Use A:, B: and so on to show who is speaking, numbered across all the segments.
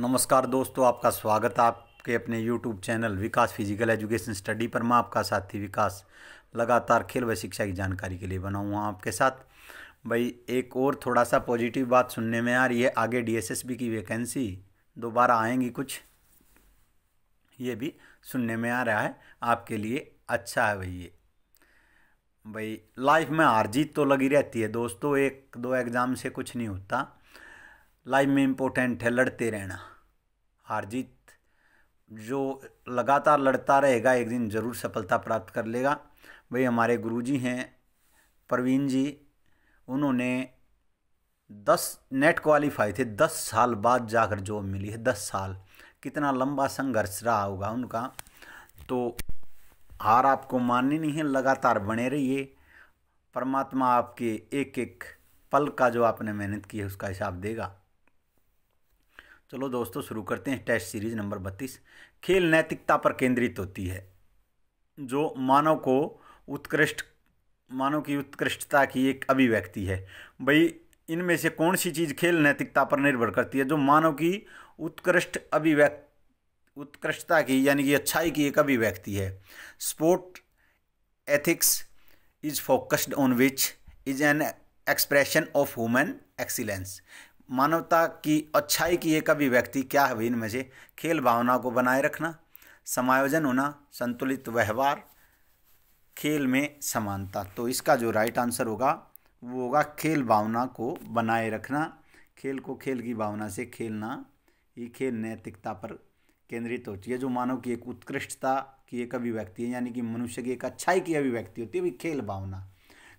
A: नमस्कार दोस्तों आपका स्वागत है आपके अपने YouTube channel Vikas physical education study पर मैं आपका साथी विकास लगातार खेल व शिक्षा की जानकारी के लिए बना हुआ आपके साथ भाई एक और थोड़ा सा पॉजिटिव बात सुनने में आ रही है आगे डीएसएसबी की वैकेंसी दोबारा आएंगी कुछ ये भी सुनने में आ रहा है आपके लिए अच्छा है भाई ये भाई लाइफ में हार जीत तो लगी रहती है दोस्तों एक दो एग्ज़ाम से कुछ नहीं होता लाइफ में इम्पोर्टेंट है लड़ते रहना हार जीत जो लगातार लड़ता रहेगा एक दिन ज़रूर सफलता प्राप्त कर लेगा वही हमारे गुरुजी हैं प्रवीण जी उन्होंने दस नेट क्वालिफाई थे दस साल बाद जाकर जॉब मिली है दस साल कितना लंबा संघर्ष रहा होगा उनका तो हार आपको माननी नहीं है लगातार बने रहिए परमात्मा आपके एक एक पल का जो आपने मेहनत की है उसका हिसाब देगा चलो दोस्तों शुरू करते हैं टेस्ट सीरीज नंबर बत्तीस खेल नैतिकता पर केंद्रित होती है जो मानव को उत्कृष्ट मानव की उत्कृष्टता की एक अभिव्यक्ति है भाई इनमें से कौन सी चीज़ खेल नैतिकता पर निर्भर करती है जो मानव की उत्कृष्ट अभिव्यक्ति उत्कृष्टता की यानी कि अच्छाई की एक अभिव्यक्ति है sport ethics is focused on which is an expression of women excellence मानवता की अच्छाई की एक अभिव्यक्ति क्या है इनमें से खेल भावना को बनाए रखना समायोजन होना संतुलित व्यवहार खेल में समानता तो इसका जो राइट आंसर होगा वो होगा खेल भावना को बनाए रखना खेल को खेल की भावना से खेलना ये खेल नैतिकता पर केंद्रित होती है जो मानव की एक उत्कृष्टता की एक अभिव्यक्ति है यानी कि मनुष्य की एक अच्छाई की अभिव्यक्ति होती है भी खेल भावना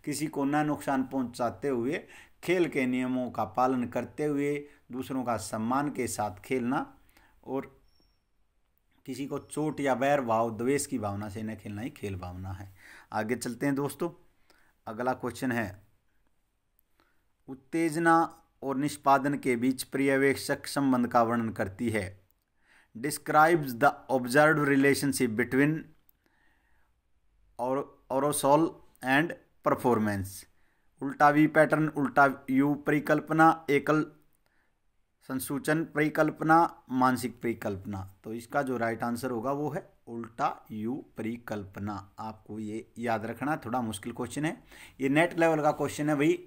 A: किसी को न नुकसान पहुंचाते हुए खेल के नियमों का पालन करते हुए दूसरों का सम्मान के साथ खेलना और किसी को चोट या बैर भाव द्वेष की भावना से इन्हें खेलना ही खेल भावना है आगे चलते हैं दोस्तों अगला क्वेश्चन है उत्तेजना और निष्पादन के बीच पर्यवेक्षक संबंध का वर्णन करती है describes the observe relationship between और औरोसोल एंड परफॉर्मेंस उल्टा वी पैटर्न उल्टा यू परिकल्पना एकल संसूचन परिकल्पना मानसिक परिकल्पना तो इसका जो राइट आंसर होगा वो है उल्टा यू परिकल्पना आपको ये याद रखना थोड़ा मुश्किल क्वेश्चन है ये नेट लेवल का क्वेश्चन है भाई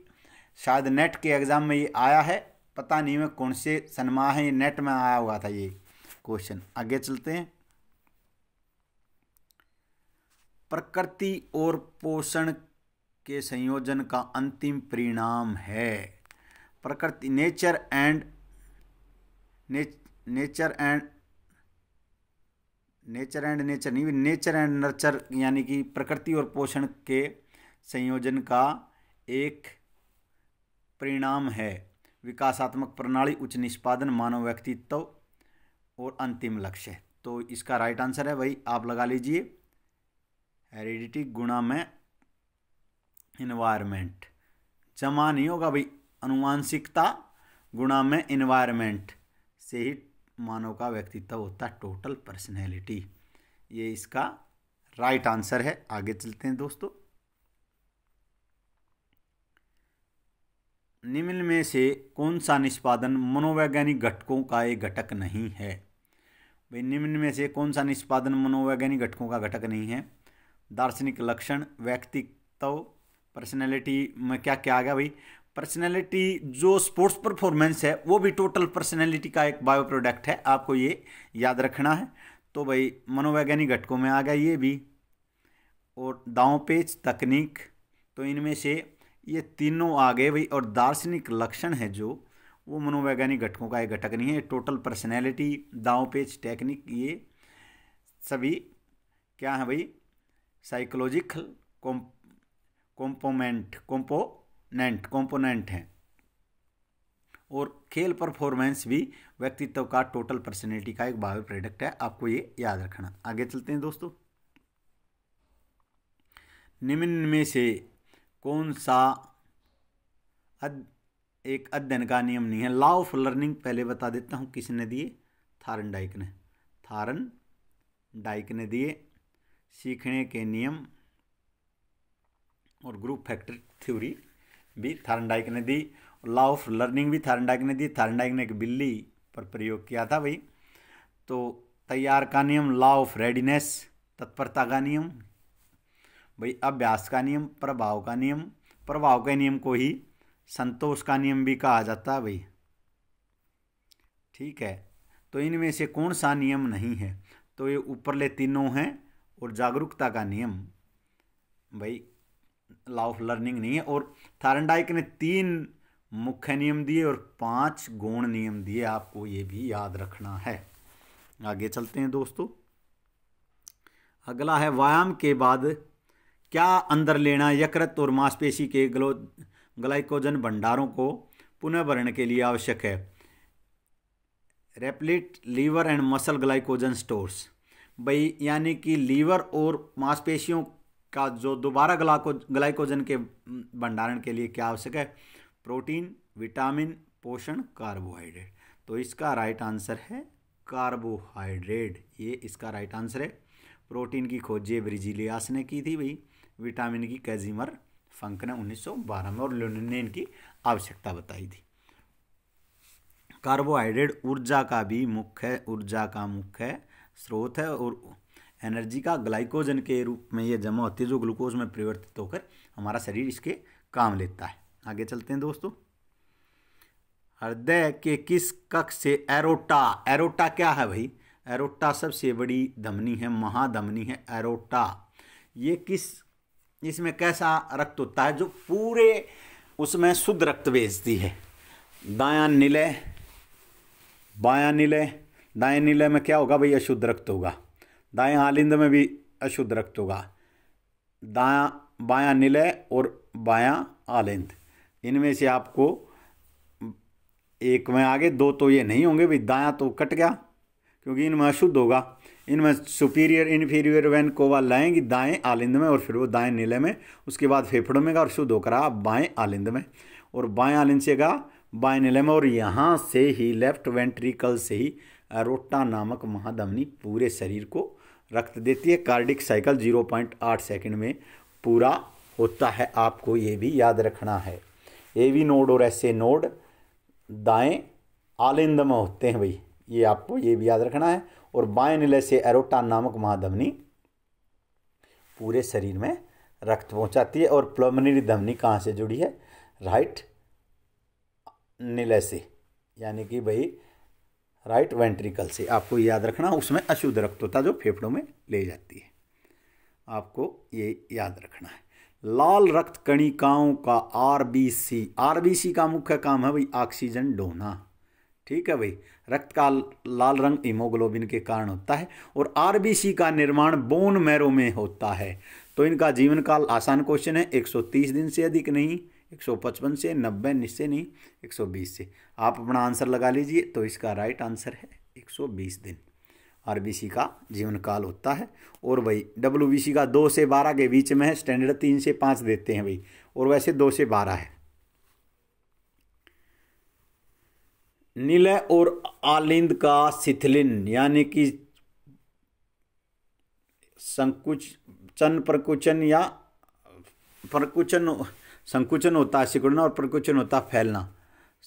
A: शायद नेट के एग्ज़ाम में ये आया है पता नहीं मैं कौन से सनमा है ये नेट में आया हुआ था ये क्वेश्चन आगे चलते हैं प्रकृति और पोषण के संयोजन का अंतिम परिणाम है प्रकृति नेचर एंड ने, nature and nature and nature नहीं नेचर एंड नर्चर यानी कि प्रकृति और पोषण के संयोजन का एक परिणाम है विकासात्मक प्रणाली उच्च निष्पादन मानव व्यक्तित्व और अंतिम लक्ष्य तो इसका राइट आंसर है भाई आप लगा लीजिए हेरिडिटी गुणा में इन्वायरमेंट जमा नहीं होगा भाई अनुवांशिकता गुणा में इन्वायरमेंट से ही मानव का व्यक्तित्व होता है टोटल पर्सनैलिटी ये इसका राइट आंसर है आगे चलते हैं दोस्तों निम्न में से कौन सा निष्पादन मनोवैज्ञानिक घटकों का एक घटक नहीं है भाई निम्न में से कौन सा निष्पादन मनोवैज्ञानिक घटकों का घटक नहीं है दार्शनिक लक्षण व्यक्तित्व पर्सनैलिटी में क्या क्या आ गया भाई पर्सनैलिटी जो स्पोर्ट्स परफॉर्मेंस है वो भी टोटल पर्सनैलिटी का एक बायो प्रोडक्ट है आपको ये याद रखना है तो भाई मनोवैज्ञानिक घटकों में आ गया ये भी और दाव पेज तकनीक तो इनमें से ये तीनों आ गए भाई और दार्शनिक लक्षण है जो वो मनोवैज्ञानिक घटकों का एक घटक नहीं है टोटल पर्सनैलिटी दाव पेज टेक्निक ये सभी क्या है भाई psychological comp component component component हैं और खेल परफॉर्मेंस भी व्यक्तित्व का टोटल पर्सनैलिटी का एक बायो प्रोडक्ट है आपको ये याद रखना आगे चलते हैं दोस्तों निम्न में से कौन सा अद, एक अध्ययन का नियम नहीं है लॉ ऑफ लर्निंग पहले बता देता हूँ किसने दिए थारन डाइक ने थारन डाइक ने दिए सीखने के नियम और ग्रुप फैक्टर थ्योरी भी थारनडाइक ने दी लॉ ऑफ लर्निंग भी थारनडाइक ने दी थारनडाइक ने एक बिल्ली पर प्रयोग किया था भाई तो तैयार का नियम लॉ ऑफ रेडीनेस तत्परता का नियम भाई अभ्यास का नियम प्रभाव का नियम प्रभाव के नियम को ही संतोष का नियम भी कहा जाता है भाई ठीक है तो इनमें से कौन सा नियम नहीं है तो ये ऊपरले तीनों हैं और जागरूकता का नियम भाई लॉ ऑफ लर्निंग नहीं है और थारनडाइक ने तीन मुख्य नियम दिए और पांच गौण नियम दिए आपको ये भी याद रखना है आगे चलते हैं दोस्तों अगला है व्यायाम के बाद क्या अंदर लेना यकृत और मांसपेशी के ग्लो ग्लाइकोजन भंडारों को पुनर्भरण के लिए आवश्यक है replete liver and muscle glycogen stores भाई यानी कि लीवर और मांसपेशियों का जो दोबारा ग्लाको ग्लाइकोजन के भंडारण के लिए क्या आवश्यक है प्रोटीन विटामिन पोषण कार्बोहाइड्रेट तो इसका राइट आंसर है कार्बोहाइड्रेट ये इसका राइट आंसर है प्रोटीन की खोज ये ब्रिजिलियास ने की थी भाई विटामिन की कैजिमर फंक ने 1912 में और ने इनकी आवश्यकता बताई थी कार्बोहाइड्रेट ऊर्जा का भी मुख्य ऊर्जा का मुख्य स्रोत है और एनर्जी का ग्लाइकोजन के रूप में ये जमा होती है जो ग्लूकोज में परिवर्तित होकर हमारा शरीर इसके काम लेता है आगे चलते हैं दोस्तों हृदय के किस कक्ष से एरोटा एरोटा क्या है भाई एरोटा सबसे बड़ी धमनी है महाधमनी है एरोटा ये किस इसमें कैसा रक्त होता है जो पूरे उसमें शुद्ध रक्त भेजती है दाया निलय बाया निलय दाया निलय में क्या होगा भाई अशुद्ध रक्त होगा दाएं आलिंद में भी अशुद्ध रक्त होगा दाया बाया निलय और बाया आलिंद इनमें से आपको एक में आगे दो तो ये नहीं होंगे भाई दाया तो कट गया क्योंकि इनमें अशुद्ध होगा इनमें सुपीरियर इन्फीरियर वैन कोवा लाएंगी दाएं आलिंद में और फिर वो दाएं नीले में उसके बाद फेफड़ों में गा और शुद्ध होकर आप बाएं आलिंद में और बाएं आलिंद से गा बाएं नीले में और यहाँ से ही लेफ्ट वेंट्रिकल से ही रोटा नामक महाधमनी पूरे शरीर को रक्त देती है कार्डिक साइकिल 0.8 सेकंड में पूरा होता है आपको ये भी याद रखना है ए वी नोड और ऐसे नोड दाएँ आलिंद में होते हैं भाई ये आपको ये भी याद रखना है और बाएं नीले से एरोटा नामक महाधमनी पूरे शरीर में रक्त पहुंचाती है और प्लमनरी धमनी कहाँ से जुड़ी है राइट नीले से यानी कि भाई राइट वेंट्रिकल से आपको याद रखना उसमें अशुद्ध रक्त होता जो फेफड़ों में ले जाती है आपको ये याद रखना है लाल रक्त कणिकाओं का आरबीसी आरबीसी का मुख्य काम है भाई ऑक्सीजन डोना ठीक है भाई रक्त का लाल रंग हीमोग्लोबिन के कारण होता है और आरबीसी का निर्माण बोन मैरो में होता है तो इनका जीवन काल आसान क्वेश्चन है 130 दिन से अधिक नहीं 155 से 90 निश्चय नहीं 120 से आप अपना आंसर लगा लीजिए तो इसका राइट आंसर है 120 दिन आरबीसी का जीवन काल होता है और भाई सी का दो से बारह के बीच में है स्टैंडर्ड तीन से पाँच देते हैं भाई और वैसे दो से बारह है नील और आलिंद का शिथिलिन यानी कि संकुच चन प्रकुचन या प्रकुचन संकुचन होता है सिकुड़ना और प्रकुचन होता है फैलना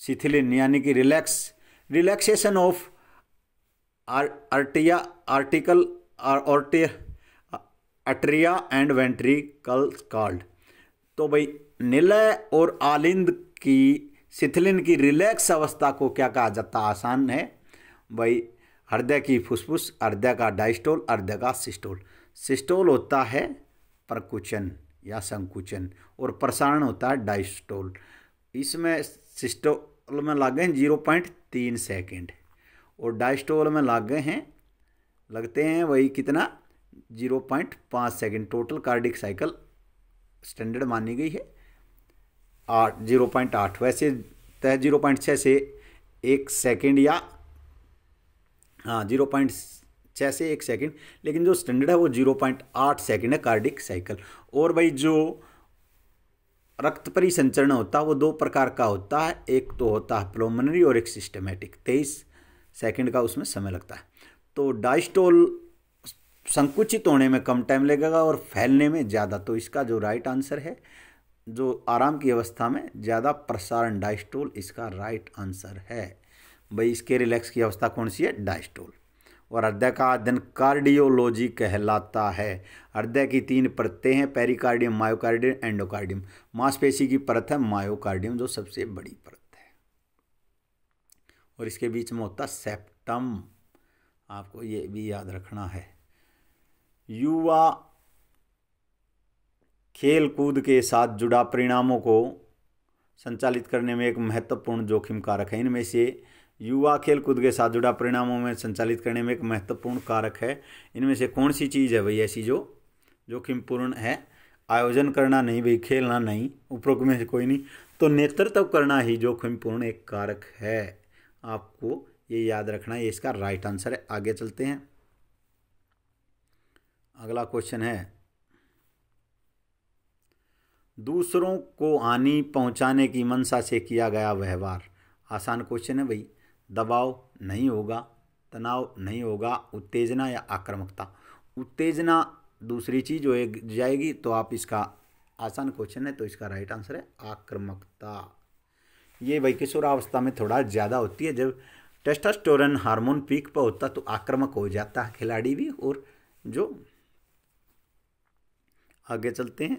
A: शिथिलिन यानी कि रिलैक्स रिलैक्सेशन ऑफ आर आर्टिया article atria and ventricle card तो भाई निलय और आलिंद की शिथिलिन की रिलैक्स अवस्था को क्या कहा जाता आसान है भाई हृदय की फुसफुस हृदय का डाइस्टोल हृदय का सिस्टोल सिस्टोल होता है प्रकुचन या संकुचन और प्रसारण होता है डाइस्टोल इसमें सिस्टोल में लाग गए हैं जीरो पॉइंट तीन सेकेंड और डाइस्टोल में लाग गए हैं लगते हैं वही कितना जीरो पॉइंट पाँच second total cardiac cycle standard मानी गई है आठ जीरो पॉइंट आठ वैसे तय जीरो पॉइंट छः से एक सेकेंड या हाँ जीरो पॉइंट छः से एक सेकेंड लेकिन जो स्टैंडर्ड है वो जीरो पॉइंट आठ सेकेंड है कार्डिक साइकिल और भाई जो रक्त परिसंचरण होता है वो दो प्रकार का होता है एक तो होता है प्लोमनरी और एक सिस्टमेटिक तेईस सेकंड का उसमें समय लगता है तो डाइस्टोल संकुचित होने में कम टाइम लगेगा और फैलने में ज़्यादा तो इसका जो राइट आंसर है जो आराम की अवस्था में ज़्यादा प्रसारण डाइस्टोल इसका राइट आंसर है भाई इसके रिलैक्स की अवस्था कौन सी है डाइस्टोल और हृदय का अध्ययन कार्डियोलॉजी कहलाता है हृदय की तीन परतें हैं पेरिकार्डियम मायोकार्डियम एंडोकार्डियम मांसपेशी की परत है मायोकार्डियम जो सबसे बड़ी परत है और इसके बीच में होता सेप्टम आपको ये भी याद रखना है युवा खेल कूद के साथ जुड़ा परिणामों को संचालित करने में एक महत्वपूर्ण जोखिम कारक है इनमें से युवा खेल कूद के साथ जुड़ा परिणामों में संचालित करने में एक महत्वपूर्ण कारक है इनमें से कौन सी चीज़ है भाई ऐसी जो जोखिमपूर्ण है आयोजन करना नहीं भाई खेलना नहीं उपरोक्त में कोई नहीं तो नेतृत्व करना ही जोखिमपूर्ण एक कारक है आपको ये याद रखना ये इसका राइट आंसर है आगे चलते हैं अगला क्वेश्चन है दूसरों को हानि पहुंचाने की मनसा से किया गया व्यवहार आसान क्वेश्चन है भाई दबाव नहीं होगा तनाव नहीं होगा उत्तेजना या आक्रामकता उत्तेजना दूसरी चीज़ हो जाएगी तो आप इसका आसान क्वेश्चन है तो इसका राइट आंसर है आक्रामकता ये भाई में थोड़ा ज़्यादा होती है जब टेस्टास्टोरन हार्मोन पीक पर होता तो आक्रामक हो जाता है खिलाड़ी भी और जो आगे चलते हैं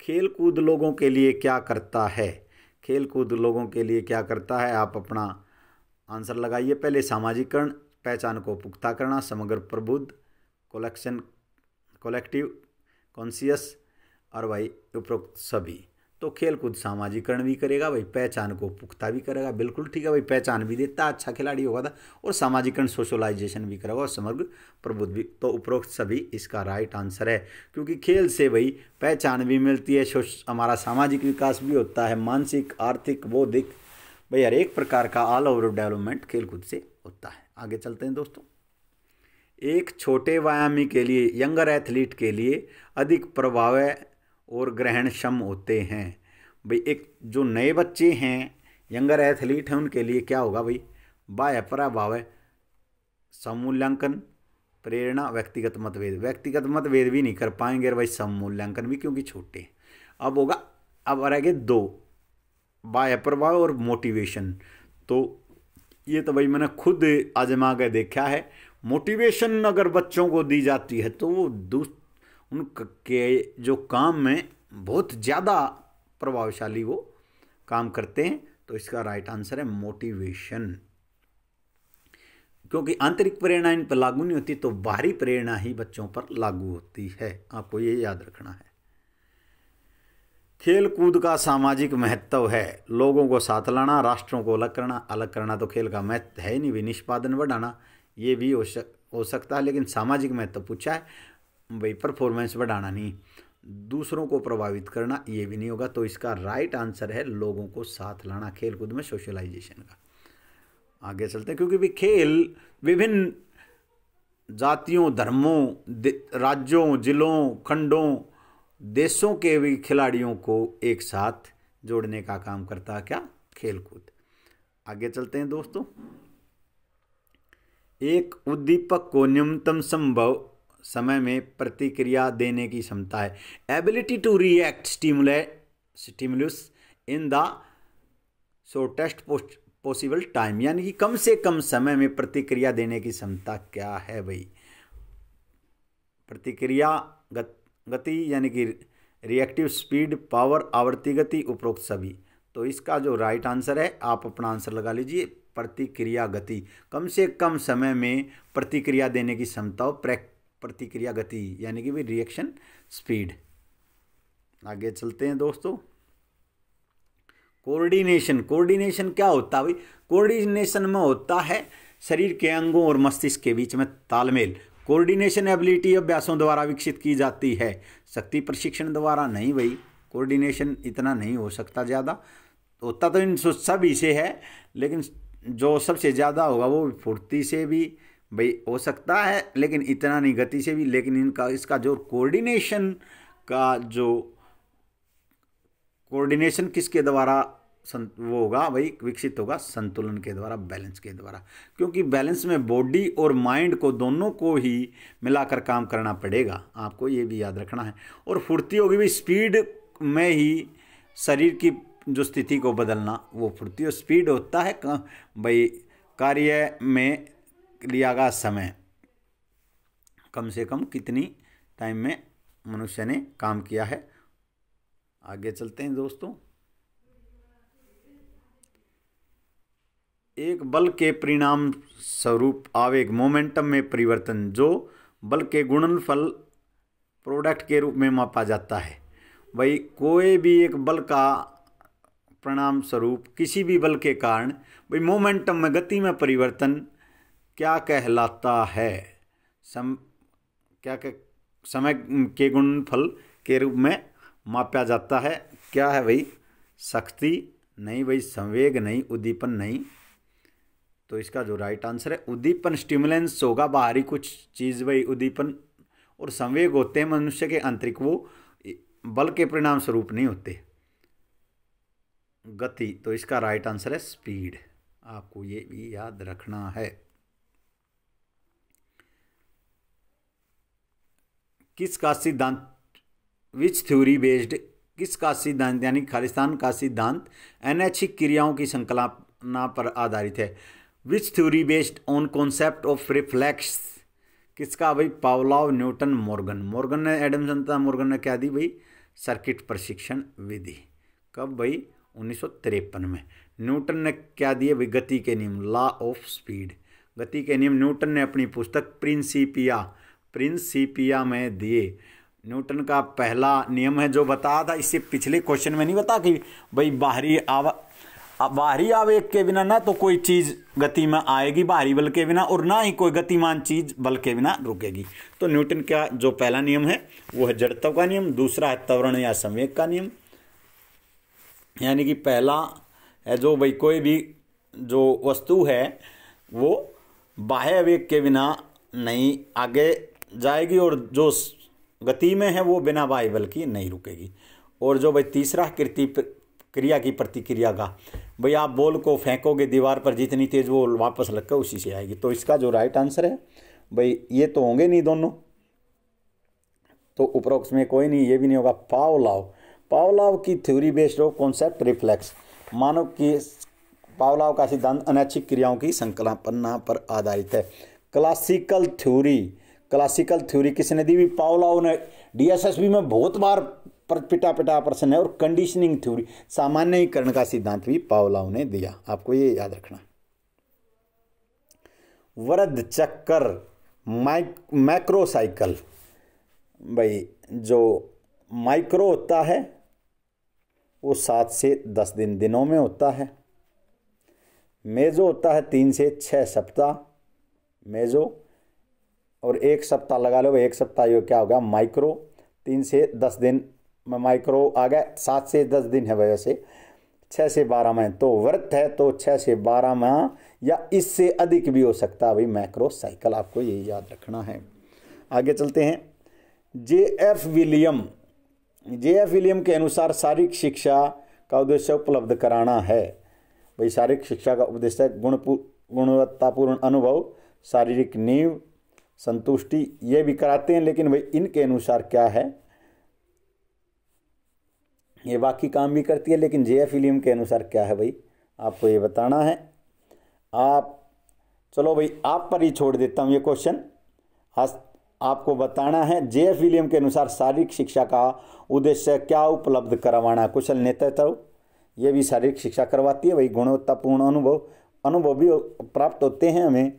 A: खेल कूद लोगों के लिए क्या करता है खेल कूद लोगों के लिए क्या करता है आप अपना आंसर लगाइए पहले सामाजिकरण पहचान को पुख्ता करना समग्र प्रबुद्ध कलेक्शन कलेक्टिव कॉन्सियस और भाई उपरोक्त सभी तो खेल कूद सामाजिकरण भी करेगा भाई पहचान को पुख्ता भी करेगा बिल्कुल ठीक है भाई पहचान भी देता अच्छा खिलाड़ी होगा था तो, और सामाजिकरण सोशलाइजेशन भी करेगा और समग्र प्रबुद्ध भी तो उपरोक्त सभी इसका राइट आंसर है क्योंकि खेल से भाई पहचान भी मिलती है हमारा सामाजिक विकास भी होता है मानसिक आर्थिक बौद्धिक भाई हर एक प्रकार का ऑल ओवर डेवलपमेंट खेलकूद से होता है आगे चलते हैं दोस्तों एक छोटे व्यायामी के लिए यंगर एथलीट के लिए अधिक प्रभाव और ग्रहणक्षम होते हैं भाई एक जो नए बच्चे हैं यंगर एथलीट हैं उनके लिए क्या होगा भाई बाह्य प्रभाव समूल्यांकन प्रेरणा व्यक्तिगत मतभेद व्यक्तिगत मतभेद भी नहीं कर पाएंगे भाई समूल्यांकन भी क्योंकि छोटे अब होगा अब और आगे दो प्रभाव और मोटिवेशन तो ये तो भाई मैंने खुद आजमा के देखा है मोटिवेशन अगर बच्चों को दी जाती है तो वो दूस उनके जो काम में बहुत ज़्यादा प्रभावशाली वो काम करते हैं तो इसका राइट आंसर है मोटिवेशन क्योंकि आंतरिक प्रेरणा इन पर लागू नहीं होती तो बाहरी प्रेरणा ही बच्चों पर लागू होती है आपको ये याद रखना है खेल कूद का सामाजिक महत्व है लोगों को साथ लाना राष्ट्रों को अलग करना अलग करना तो खेल का महत्व है ही नहीं भी निष्पादन बढ़ाना ये भी हो सक हो सकता है लेकिन सामाजिक महत्व पूछा है भाई परफॉर्मेंस बढ़ाना नहीं दूसरों को प्रभावित करना ये भी नहीं होगा तो इसका राइट आंसर है लोगों को साथ लाना खेल कूद में सोशलाइजेशन का आगे चलते हैं क्योंकि भी खेल विभिन्न जातियों धर्मों राज्यों जिलों खंडों देशों के भी खिलाड़ियों को एक साथ जोड़ने का काम करता है क्या खेलकूद आगे चलते हैं दोस्तों एक उद्दीपक को न्यूनतम संभव समय में प्रतिक्रिया देने की क्षमता है एबिलिटी टू रिएक्ट स्टिमुले stimulus in the shortest post possible time यानी कि कम से कम समय में प्रतिक्रिया देने की क्षमता क्या है भाई प्रतिक्रिया गत गति यानी कि रिएक्टिव स्पीड पावर आवर्ती गति उपरोक्त सभी तो इसका जो राइट आंसर है आप अपना आंसर लगा लीजिए प्रतिक्रिया गति कम से कम समय में प्रतिक्रिया देने की क्षमता प्रतिक्रिया गति यानी कि भी रिएक्शन स्पीड आगे चलते हैं दोस्तों कोऑर्डिनेशन कोऑर्डिनेशन क्या होता है भाई कोऑर्डिनेशन में होता है शरीर के अंगों और मस्तिष्क के बीच में तालमेल कोऑर्डिनेशन एबिलिटी अभ्यासों द्वारा विकसित की जाती है शक्ति प्रशिक्षण द्वारा नहीं भाई कोऑर्डिनेशन इतना नहीं हो सकता ज़्यादा होता तो, तो इन सभी से है लेकिन जो सबसे ज़्यादा होगा वो फुर्ती से भी भाई हो सकता है लेकिन इतना नहीं गति से भी लेकिन इनका इसका जो कोऑर्डिनेशन का जो कोऑर्डिनेशन किसके द्वारा वो होगा वही विकसित होगा संतुलन के द्वारा बैलेंस के द्वारा क्योंकि बैलेंस में बॉडी और माइंड को दोनों को ही मिलाकर काम करना पड़ेगा आपको ये भी याद रखना है और फुर्ती होगी भी स्पीड में ही शरीर की जो स्थिति को बदलना वो फुर्ती और स्पीड होता है भाई कार्य में लिया गया समय कम से कम कितनी टाइम में मनुष्य ने काम किया है आगे चलते हैं दोस्तों एक बल के परिणाम स्वरूप आवेग मोमेंटम में परिवर्तन जो बल के गुणनफल प्रोडक्ट के रूप में मापा जाता है वही कोई भी एक बल का परिणाम स्वरूप किसी भी बल के कारण भाई मोमेंटम में गति में परिवर्तन क्या कहलाता है सम क्या कह समय के गुणफल के रूप में मापा जाता है क्या है भाई शक्ति नहीं भाई संवेग नहीं उद्दीपन नहीं तो इसका जो राइट आंसर है उद्दीपन स्टिमुलेंस होगा बाहरी कुछ चीज़ वही उद्दीपन और संवेग होते हैं मनुष्य के आंतरिक वो बल के परिणाम स्वरूप नहीं होते गति तो इसका राइट आंसर है स्पीड आपको ये भी याद रखना है का सिद्धांत विच थ्योरी बेस्ड किस का सिद्धांत यानी खालिस्तान का सिद्धांत एनएच क्रियाओं की संकल्पना पर आधारित है which theory based on concept of reflex किसका भाई पावलाव न्यूटन मॉर्गन मॉर्गन ने एडम संता मॉर्गन ने क्या दी भाई सर्किट प्रशिक्षण विधि कब भाई उन्नीस में न्यूटन ने क्या दिए भाई गति के नियम लॉ ऑफ स्पीड गति के नियम न्यूटन ने अपनी पुस्तक प्रिंसिपिया प्रिंसिपिया में दिए न्यूटन का पहला नियम है जो बताया था इससे पिछले क्वेश्चन में नहीं बता कि भाई बाहरी आवा अब बाहरी आवेग के बिना ना तो कोई चीज़ गति में आएगी बाहरी बल के बिना और ना ही कोई गतिमान चीज़ बल के बिना रुकेगी तो न्यूटन का जो पहला नियम है वो है जड़त्व का नियम दूसरा है त्वरण या संवेग का नियम यानी कि पहला है जो भाई कोई भी जो वस्तु है वो बाह्य आवेग के बिना नहीं आगे जाएगी और जो गति में है वो बिना बाह्य बल की नहीं रुकेगी और जो भाई तीसरा कृति क्रिया की प्रतिक्रिया का भाई आप बॉल को फेंकोगे दीवार पर जितनी तेज़ वो वापस लगकर उसी से आएगी तो इसका जो राइट आंसर है भाई ये तो होंगे नहीं दोनों तो उपरोक्त में कोई नहीं ये भी नहीं होगा पावलाव पावलाव की थ्योरी बेस्ड हो कॉन्सेप्ट रिफ्लेक्स मानव की पावलाव का सिद्धांत अनैच्छिक क्रियाओं की संकल्पना पर आधारित है क्लासिकल थ्योरी क्लासिकल थ्योरी किसने दी भी पावलाव ने डीएसएसबी में बहुत बार पर पिटा पिटा प्रश्न है और कंडीशनिंग थ्योरी सामान्यकरण का सिद्धांत भी पावलाव ने दिया आपको ये याद रखना वरद चक्कर माइक माइक्रोसाइकिल भाई जो माइक्रो होता है वो सात से दस दिन दिनों में होता है मेजो होता है तीन से छः सप्ताह मेजो और एक सप्ताह लगा लो एक सप्ताह ये क्या होगा माइक्रो तीन से दस दिन माइक्रो आ गया सात से दस दिन है वजह से छः से बारह में तो व्रत है तो छः से बारह में या इससे अधिक भी हो सकता है भाई माइक्रो साइकिल आपको ये याद रखना है आगे चलते हैं J F William J F William के अनुसार शारीरिक शिक्षा का उद्देश्य उपलब्ध कराना है भाई शारीरिक शिक्षा का उद्देश्य है गुणवत्तापूर्ण अनुभव शारीरिक नींव संतुष्टि ये भी कराते हैं लेकिन भाई इनके अनुसार क्या है ये बाकी काम भी करती है लेकिन जे एफ विलियम के अनुसार क्या है भाई आपको ये बताना है आप चलो भाई आप पर ही छोड़ देता हूँ ये क्वेश्चन आज आपको बताना है जे एफ विलियम के अनुसार शारीरिक शिक्षा का उद्देश्य क्या उपलब्ध करवाना कुशल नेतृत्व ये भी शारीरिक शिक्षा करवाती है वही गुणवत्तापूर्ण अनुभव अनुभव भी प्राप्त होते हैं हमें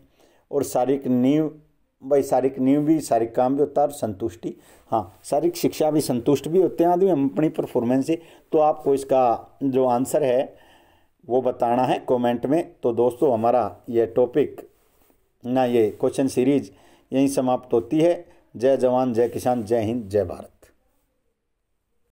A: और शारीरिक नींव भाई शारीरिक नींव भी शारीरिक काम भी होता है और संतुष्टि हाँ शारीरिक शिक्षा भी संतुष्ट भी होते हैं आदमी अपनी परफॉर्मेंस से तो आपको इसका जो आंसर है वो बताना है कमेंट में तो दोस्तों हमारा ये टॉपिक ना ये क्वेश्चन सीरीज यहीं समाप्त होती है जय जवान जय किसान जय हिंद जय भारत